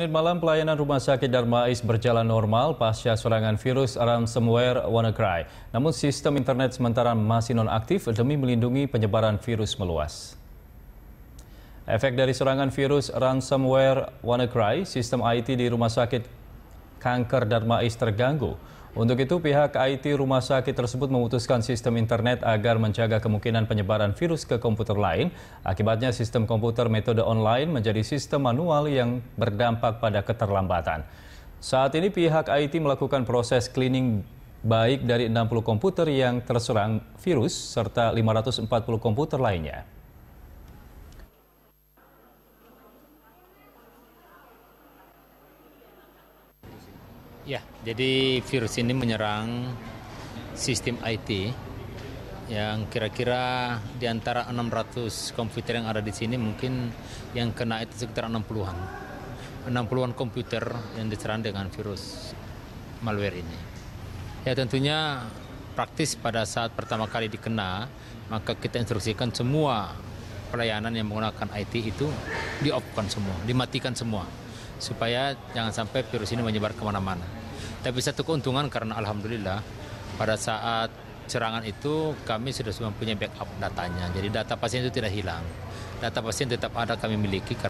Senin malam pelayanan Rumah Sakit Darmais berjalan normal pasca serangan virus ransomware WannaCry. Namun sistem internet sementara masih nonaktif demi melindungi penyebaran virus meluas. Efek dari serangan virus ransomware WannaCry, sistem IT di Rumah Sakit Kanker Darmais terganggu. Untuk itu, pihak IT rumah sakit tersebut memutuskan sistem internet agar menjaga kemungkinan penyebaran virus ke komputer lain. Akibatnya, sistem komputer metode online menjadi sistem manual yang berdampak pada keterlambatan. Saat ini pihak IT melakukan proses cleaning baik dari 60 komputer yang terserang virus serta 540 komputer lainnya. Ya, jadi virus ini menyerang sistem IT yang kira-kira di antara 600 komputer yang ada di sini mungkin yang kena itu sekitar 60-an. 60-an komputer yang diserang dengan virus malware ini. Ya tentunya praktis pada saat pertama kali dikena, maka kita instruksikan semua pelayanan yang menggunakan IT itu di semua, dimatikan semua supaya jangan sampai virus ini menyebar kemana-mana. Tapi satu keuntungan karena alhamdulillah pada saat serangan itu kami sudah mempunyai backup datanya. Jadi data pasien itu tidak hilang. Data pasien tetap ada kami miliki.